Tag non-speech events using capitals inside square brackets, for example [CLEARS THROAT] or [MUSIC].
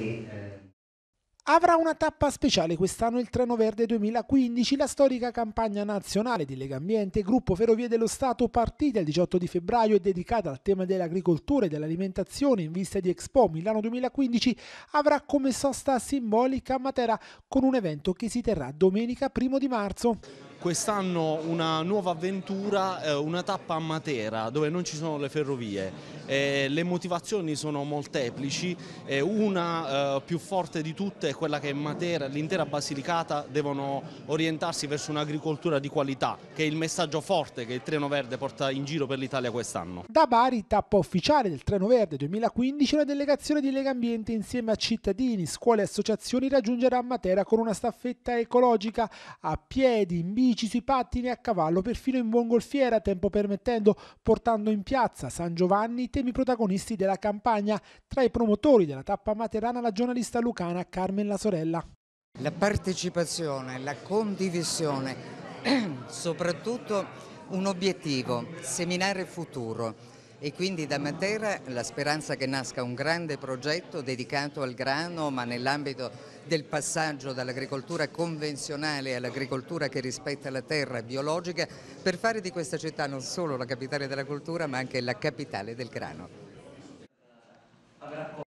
Eh. Avrà una tappa speciale quest'anno il Treno Verde 2015, la storica campagna nazionale di Lega Ambiente, gruppo Ferrovie dello Stato, partita il 18 di febbraio e dedicata al tema dell'agricoltura e dell'alimentazione in vista di Expo Milano 2015, avrà come sosta simbolica Matera con un evento che si terrà domenica 1 di marzo quest'anno una nuova avventura, eh, una tappa a Matera dove non ci sono le ferrovie. Eh, le motivazioni sono molteplici, eh, una più forte di tutte è quella che Matera e l'intera Basilicata devono orientarsi verso un'agricoltura di qualità, che è il messaggio forte che il Treno Verde porta in giro per l'Italia quest'anno. Da Bari, tappa ufficiale del Treno Verde 2015, una delegazione di Lega Ambiente insieme a cittadini, scuole e associazioni raggiungerà Matera con una staffetta ecologica a piedi, in bici, bici, sui pattini, a cavallo, perfino in mongolfiera, tempo permettendo, portando in piazza San Giovanni i temi protagonisti della campagna. Tra i promotori della tappa materana la giornalista lucana Carmen La Sorella. La partecipazione, la condivisione, [CLEARS THROAT] soprattutto un obiettivo, seminare futuro e quindi da Matera la speranza che nasca un grande progetto dedicato al grano, ma nell'ambito del passaggio dall'agricoltura convenzionale all'agricoltura che rispetta la terra biologica, per fare di questa città non solo la capitale della cultura, ma anche la capitale del grano.